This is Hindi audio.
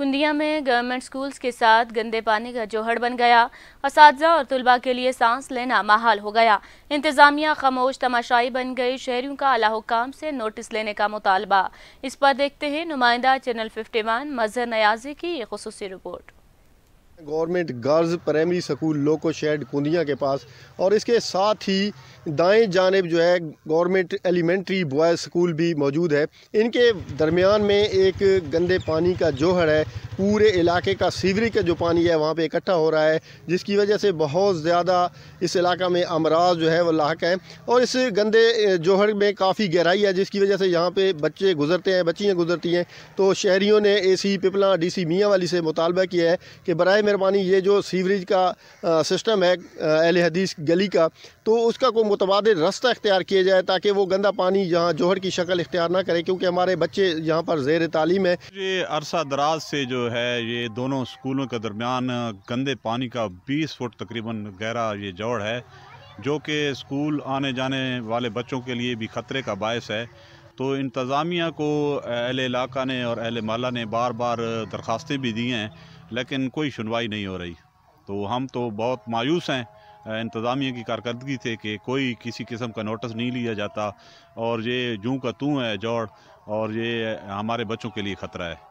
कुंदिया में गवर्नमेंट स्कूल्स के साथ गंदे पानी का जोहड़ बन गया इस और तलबा के लिए सांस लेना माहौल हो गया इंतजामिया खामोश तमाशाई बन गई शहरियों का अला हुकाम से नोटिस लेने का मुतालबा इस पर देखते हैं नुमाइंदा channel fifty one Mazhar Niazi की ये खसूसी report government girls primary school loco shed Kundiya के पास और इसके साथ ही दाएं जानब जो है गवर्नमेंट एलिमेंट्री बॉयज़ स्कूल भी मौजूद है इनके दरमियान में एक गंदे पानी का जोहर है पूरे इलाके का सीवरी का जो पानी है वहाँ पे इकट्ठा हो रहा है जिसकी वजह से बहुत ज़्यादा इस इलाका में अमराज जो है वो लाक है और इस गंदे जोहर में काफ़ी गहराई है जिसकी वजह से यहाँ पे बच्चे गुजरते हैं बच्चियाँ गुजरती हैं तो शहरीों ने ए सी पिपला डी सी मियाँ वाली से मुतालबा किया है कि बर मेहरबानी ये जो सीवरेज का आ, सिस्टम है अहल हदीस गली का तो उसका कोई मुतबाद रास्ता इख्तियार किया जाए ताकि वो गंदा पानी यहाँ जोहर की शक्ल इख्तियार ना करें क्योंकि हमारे बच्चे यहाँ पर जेर तालीम है अरसा दराज से जो है ये दोनों स्कूलों के दरमियान गंदे पानी का 20 फुट तकरीबन गहरा ये जौड़ है जो कि स्कूल आने जाने वाले बच्चों के लिए भी ख़तरे का बायस है तो इंतज़ामिया को अहल इलाका ने और अहल माला ने बार बार दरख्वास्तें भी दी हैं लेकिन कोई सुनवाई नहीं हो रही तो हम तो बहुत मायूस हैं इंतज़ामिया की कारकर्दगी थे कि कोई किसी किस्म का नोटिस नहीं लिया जाता और ये जूँ का तू है जौड़ और ये हमारे बच्चों के लिए ख़तरा है